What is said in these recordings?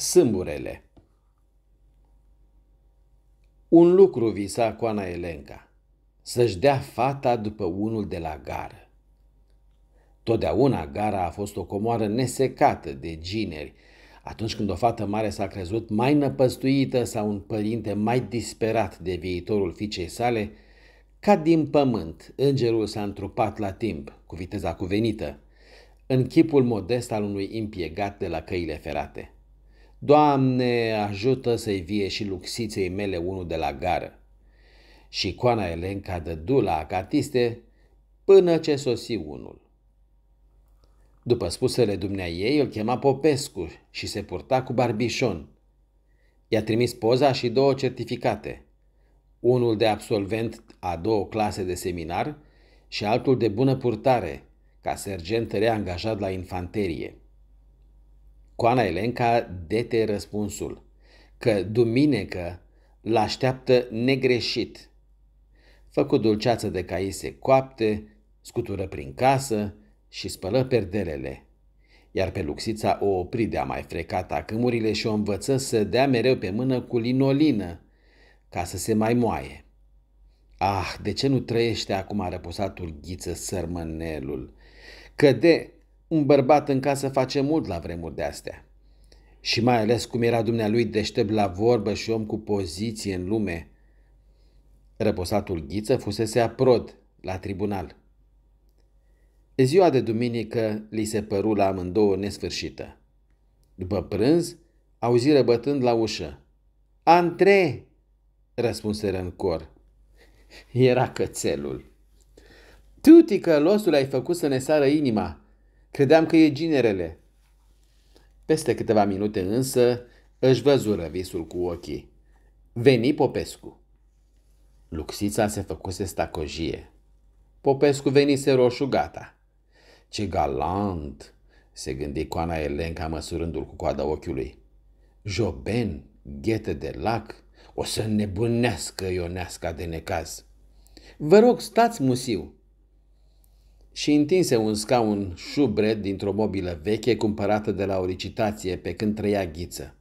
Sâmburele Un lucru visa Coana Elenca, să-și dea fata după unul de la gară. Totdeauna gara a fost o comoară nesecată de gineri, atunci când o fată mare s-a crezut mai năpăstuită sau un părinte mai disperat de viitorul fiicei sale, ca din pământ, îngerul s-a întrupat la timp, cu viteza cuvenită, în chipul modest al unui impiegat de la căile ferate. Doamne, ajută să-i vie și luxiței mele unul de la gară. Și coana Elenca dădu la acatiste până ce sosi unul. După spusele dumnea ei, îl chema Popescu și se purta cu barbișon. I-a trimis poza și două certificate. Unul de absolvent a două clase de seminar și altul de bună purtare, ca sergent reangajat la infanterie. Coana Elenca dete răspunsul că duminică l-așteaptă negreșit. Făcu dulceață de caise coapte, scutură prin casă și spălă perdelele. Iar pe Luxița o opri de a mai frecata câmurile și o învăță să dea mereu pe mână cu linolină, ca să se mai moaie. Ah, de ce nu trăiește acum răposatul ghiță sărmănelul? Că de un bărbat în casă face mult la vremuri de astea. Și mai ales cum era dumnealui deștept la vorbă și om cu poziție în lume. Răposatul Ghiță fusese aprod la tribunal. Ziua de duminică li se păru la amândouă nesfârșită. După prânz, auzi răbătând la ușă. Antre! răspunseră în cor. Era cățelul. Tu, ticălosul, ai făcut să ne sară inima, Credeam că e ginerele. Peste câteva minute însă își văzură visul cu ochii. Veni Popescu. Luxița se făcuse stacojie. Popescu venise roșu gata. Ce galant, se gândi Coana Elenca măsurându-l cu coada ochiului. Joben, ghetă de lac, o să nebunească Ioneasca de necaz. Vă rog, stați, musiu, și întinse un scaun șubre dintr-o mobilă veche cumpărată de la o licitație pe când trăia ghiță.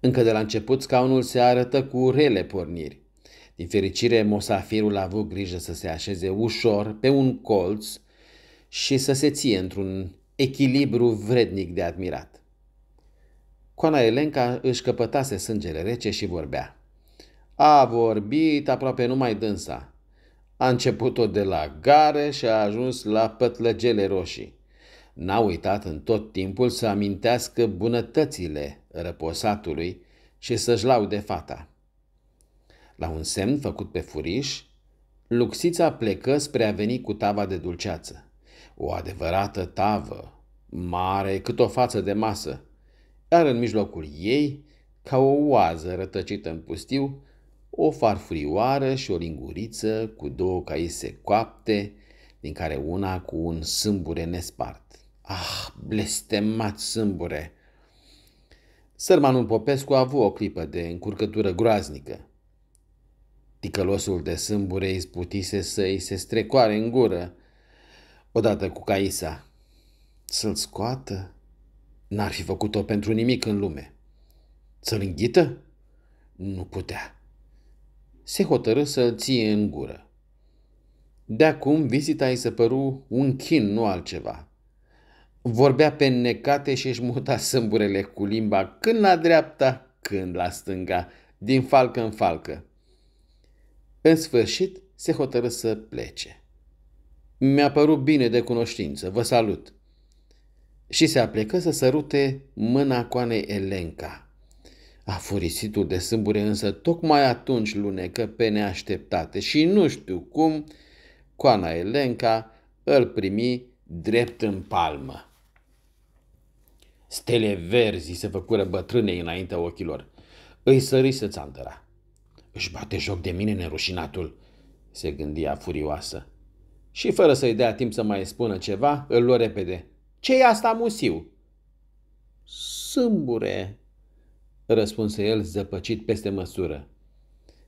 Încă de la început scaunul se arătă cu rele porniri. Din fericire, mosafirul a avut grijă să se așeze ușor pe un colț și să se ție într-un echilibru vrednic de admirat. Coana Elenca își căpătase sângele rece și vorbea. A vorbit aproape numai dânsa. A început-o de la gare și a ajuns la pătlăgele roșii. N-a uitat în tot timpul să amintească bunătățile răposatului și să-și laude fata. La un semn făcut pe furiș, Luxița plecă spre a veni cu tava de dulceață. O adevărată tavă, mare cât o față de masă, iar în mijlocul ei, ca o oază rătăcită în pustiu, o farfurioară și o linguriță cu două caise coapte, din care una cu un sâmbure nespart. Ah, blestemat sâmbure! Sărmanul Popescu a avut o clipă de încurcătură groaznică. Ticălosul de sâmbure îi sputise să îi se strecoare în gură, odată cu Caisa. Să-l scoată? N-ar fi făcut-o pentru nimic în lume. Să-l înghită? Nu putea se hotărâ să-l ție în gură. De acum vizita îi se păru un chin, nu altceva. Vorbea pe necate și își muta sâmburele cu limba când la dreapta, când la stânga, din falcă în falcă. În sfârșit se hotărâ să plece. Mi-a părut bine de cunoștință, vă salut. Și se aplecă să sărute mâna coanei Elenca. Afurisitul de sâmbure însă tocmai atunci lunecă pe neașteptate și nu știu cum Coana Elenca îl primi drept în palmă. Stele verzi se făcură bătrânei înaintea ochilor. Îi sări să țantăra. Își bate joc de mine nerușinatul, se gândia furioasă. Și fără să-i dea timp să mai spună ceva, îl luă repede. ce e asta, musiu? Sâmbure, răspunse el zăpăcit peste măsură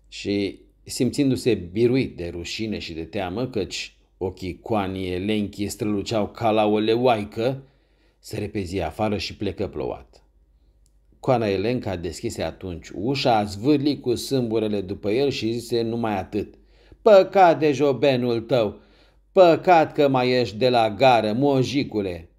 și simțindu-se biruit de rușine și de teamă, căci ochii coanii Elenchie străluceau ca la o leoaică, se repezi afară și plecă plouat. Coana Elenca deschise atunci ușa, a zvârli cu sâmburele după el și zise numai atât. Păcat de jobenul tău! Păcat că mai ești de la gară, mojicule!